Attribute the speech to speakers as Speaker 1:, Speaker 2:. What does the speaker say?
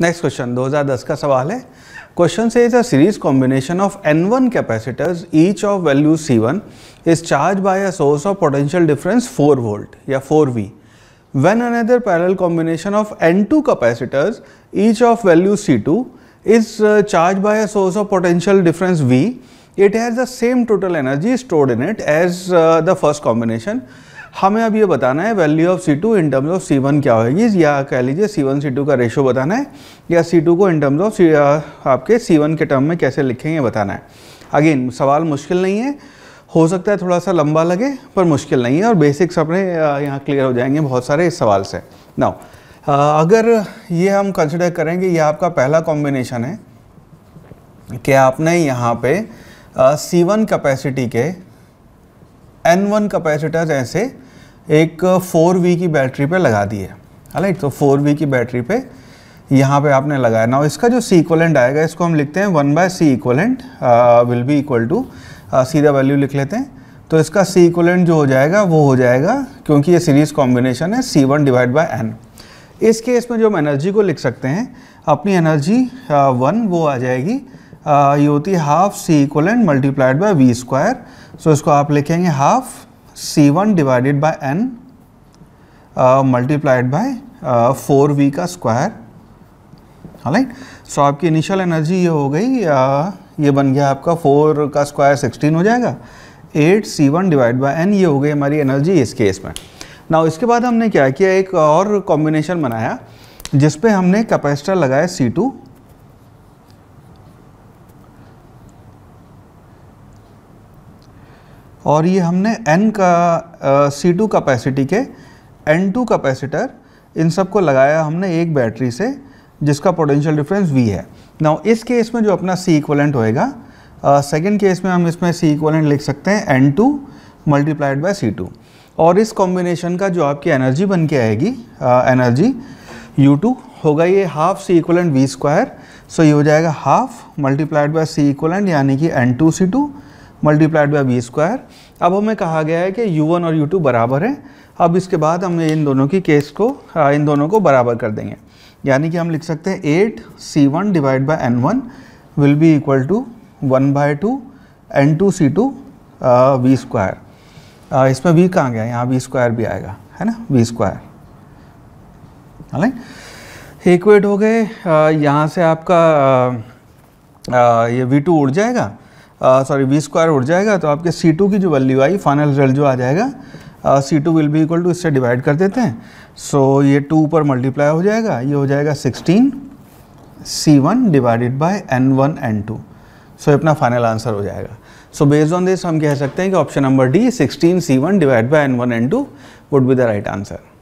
Speaker 1: next question 2010 का सवाल है क्वेश्चन से is a series combination of N one capacitors each of value C one is charge by a source of potential difference four volt या four V when another parallel combination of N two capacitors each of value C two is charge by a source of potential difference V it has the same total energy stored in it as the first combination हमें अब ये बताना है value of C two in terms of C one क्या होगी या कह लीजिए सी वन सी टू का रेशो बताना है या सी टू को इन टर्म्स ऑफ आपके सी वन के टर्म में कैसे लिखेंगे बताना है अगेन सवाल मुश्किल नहीं है हो सकता है थोड़ा सा लंबा लगे पर मुश्किल नहीं है और बेसिक्स अपने यहाँ क्लियर हो जाएंगे बहुत सारे इस सवाल से ना अगर ये हम कंसिडर करेंगे ये आपका पहला कॉम्बिनेशन है कि आपने यहाँ पे सी वन कैपेसिटी के एन वन कैपेसिटर्स ऐसे एक फोर वी की बैटरी पे लगा दी है राइट तो फोर वी की बैटरी पे यहाँ पे आपने लगाया ना इसका जो सी इक्वलेंट आएगा इसको हम लिखते हैं one by C equivalent will be equal to सीधा वैल्यू लिख लेते हैं तो इसका सी इक्वलेंट जो हो जाएगा वो हो जाएगा क्योंकि ये सीरीज कॉम्बिनेशन है C one divide by N इस केस में जो हम एनर्जी को लिख सकते हैं अपनी एनर्जी वन uh, वो आ जाएगी uh, ये होती है half C equivalent multiplied by V square so इसको आप लिखेंगे half C1 one divided n N multiplied by four V का स्क्वायर राइट सो आपकी इनिशियल एनर्जी ये हो गई uh, ये बन गया आपका फोर का स्क्वायर सिक्सटीन हो जाएगा eight C one divide by N ये हो गई हमारी एनर्जी इस केस में ना इसके बाद हमने क्या किया एक और कॉम्बिनेशन बनाया जिसपे हमने कैपेसिटर लगाया सी टू और ये हमने N का सी टू कैपेसिटी के एन टू कैपेसिटर इन सब को लगाया हमने एक बैटरी से जिसका पोटेंशियल डिफरेंस V है नाउ इस केस में जो अपना C इक्वलेंट होएगा सेकेंड केस में हम इसमें C इक्वलेंट लिख सकते हैं N2 two multiplied by C two और इस कॉम्बिनेशन का जो आपकी एनर्जी बन के आएगी एनर्जी U2 होगा ये half C equivalent V square so ये हो जाएगा half multiplied by C equivalent यानी कि N two C two multiplied by V square अब हमें कहा गया है कि यू वन और यू टू बराबर हैं अब इसके बाद हम इन दोनों की केस को इन दोनों को बराबर कर देंगे यानी कि हम लिख सकते हैं eight C one divide by N one will be equal to one by two N two C two V square इसमें वी कहाँ गया यहाँ वी स्क्वायर भी आएगा है ना वी स्क्वायर इक्वेट हो गए यहाँ से आपका आ, ये वी टू उड़ जाएगा सॉरी वी स्क्वायर उठ जाएगा तो आपके सी टू की जो वैल्यू आई फाइनल रिजल्ट जो आ जाएगा सी टू विल भी इक्वल टू इससे डिवाइड कर देते हैं सो so, ये टू ऊपर मल्टीप्लाई हो जाएगा ये हो जाएगा sixteen C one divided by N one N two so अपना फाइनल आंसर हो जाएगा सो बेस्ड ऑन दिस हम कह सकते हैं कि option number D sixteen C one divide by N one N two would be the right answer